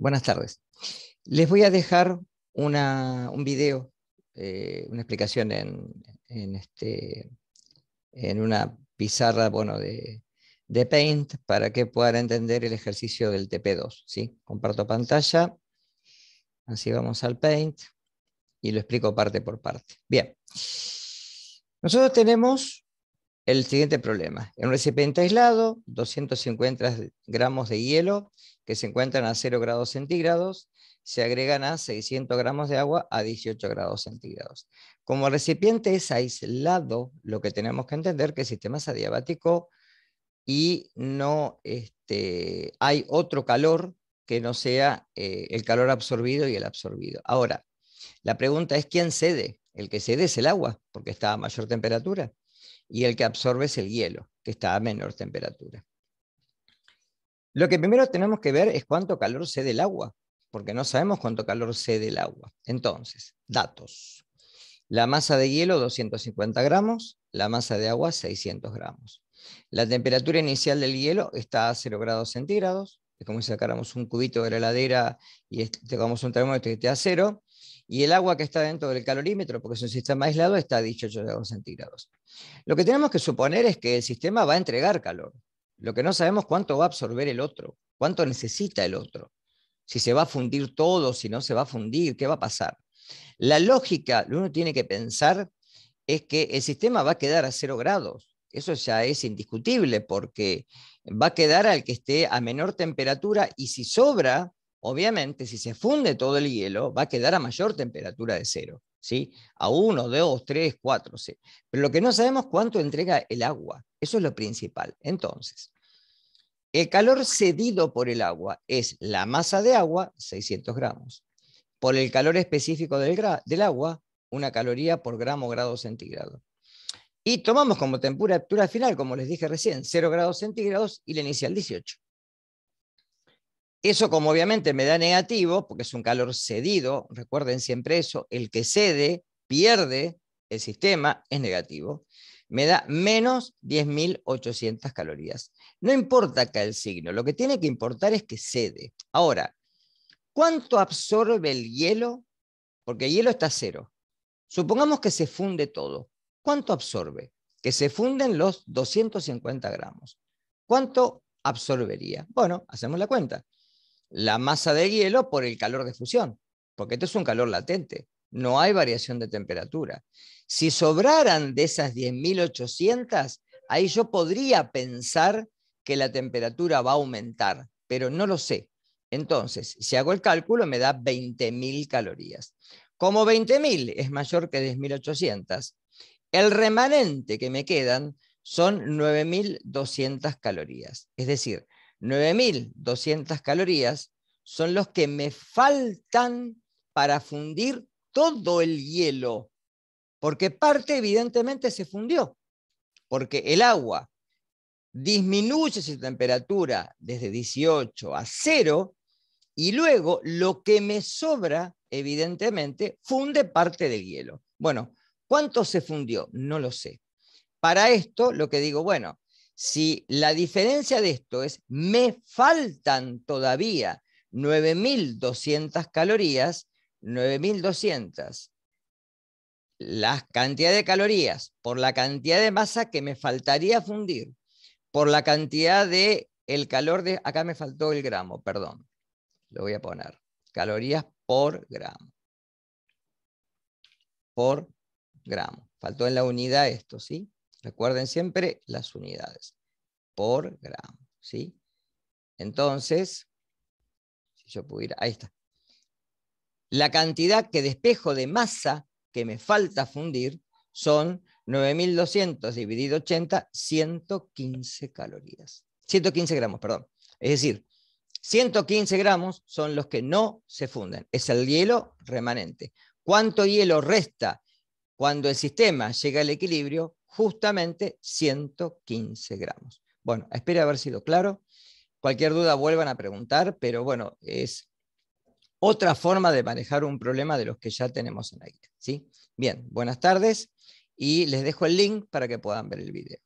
Buenas tardes. Les voy a dejar un video, eh, una explicación este, en, una pizarra bueno, de, Paint para que puedan entender el ejercicio del TP2. Comparto pantalla, así vamos al Paint y lo explico parte por parte. Bien. Nosotros tenemos el siguiente problema. En un recipiente aislado, 250 gramos de hielo que se encuentran a 0 grados centígrados se agregan a 600 gramos de agua a 18 grados centígrados. Como el recipiente es aislado, lo que tenemos que entender que el sistema es adiabático y no este, hay otro calor que no sea eh, el calor absorbido y el absorbido. Ahora, la pregunta es, ¿quién cede? El que cede es el agua, porque está a mayor temperatura y el que absorbe es el hielo, que está a menor temperatura. Lo que primero tenemos que ver es cuánto calor cede el agua, porque no sabemos cuánto calor cede el agua. Entonces, datos. La masa de hielo 250 gramos, la masa de agua 600 gramos. La temperatura inicial del hielo está a 0 grados centígrados, es como si sacáramos un cubito de la heladera y tengamos este, un termómetro que esté a 0, y el agua que está dentro del calorímetro, porque es un sistema aislado, está a 18 grados centígrados. Lo que tenemos que suponer es que el sistema va a entregar calor. Lo que no sabemos cuánto va a absorber el otro, cuánto necesita el otro, si se va a fundir todo, si no se va a fundir, qué va a pasar. La lógica, lo uno tiene que pensar, es que el sistema va a quedar a cero grados. Eso ya es indiscutible porque va a quedar al que esté a menor temperatura y si sobra, Obviamente, si se funde todo el hielo, va a quedar a mayor temperatura de cero, ¿sí? A 1, 2, 3, 4, ¿sí? Pero lo que no sabemos es cuánto entrega el agua. Eso es lo principal. Entonces, el calor cedido por el agua es la masa de agua, 600 gramos, por el calor específico del, del agua, una caloría por gramo grado centígrado. Y tomamos como temperatura final, como les dije recién, 0 grados centígrados y la inicial 18. Eso como obviamente me da negativo, porque es un calor cedido, recuerden siempre eso, el que cede, pierde el sistema, es negativo. Me da menos 10.800 calorías. No importa acá el signo, lo que tiene que importar es que cede. Ahora, ¿cuánto absorbe el hielo? Porque el hielo está cero. Supongamos que se funde todo. ¿Cuánto absorbe? Que se funden los 250 gramos. ¿Cuánto absorbería? Bueno, hacemos la cuenta la masa de hielo por el calor de fusión, porque esto es un calor latente, no hay variación de temperatura. Si sobraran de esas 10.800, ahí yo podría pensar que la temperatura va a aumentar, pero no lo sé. Entonces, si hago el cálculo, me da 20.000 calorías. Como 20.000 es mayor que 10.800, el remanente que me quedan son 9.200 calorías. Es decir, 9.200 calorías son los que me faltan para fundir todo el hielo, porque parte evidentemente se fundió, porque el agua disminuye su temperatura desde 18 a 0 y luego lo que me sobra evidentemente funde parte del hielo. Bueno, ¿cuánto se fundió? No lo sé. Para esto, lo que digo, bueno, si la diferencia de esto es, me faltan todavía 9.200 calorías, 9.200, la cantidad de calorías por la cantidad de masa que me faltaría fundir, por la cantidad de el calor de, acá me faltó el gramo, perdón, lo voy a poner, calorías por gramo, por gramo, faltó en la unidad esto, ¿sí? Recuerden siempre las unidades por gramo, ¿sí? Entonces, si yo pudiera, ahí está. La cantidad que despejo de masa que me falta fundir son 9200 dividido 80, 115 calorías. 115 gramos, perdón. Es decir, 115 gramos son los que no se funden. Es el hielo remanente. ¿Cuánto hielo resta cuando el sistema llega al equilibrio? justamente 115 gramos. Bueno, espero haber sido claro. Cualquier duda vuelvan a preguntar, pero bueno, es otra forma de manejar un problema de los que ya tenemos en la ¿sí? Bien, buenas tardes y les dejo el link para que puedan ver el video.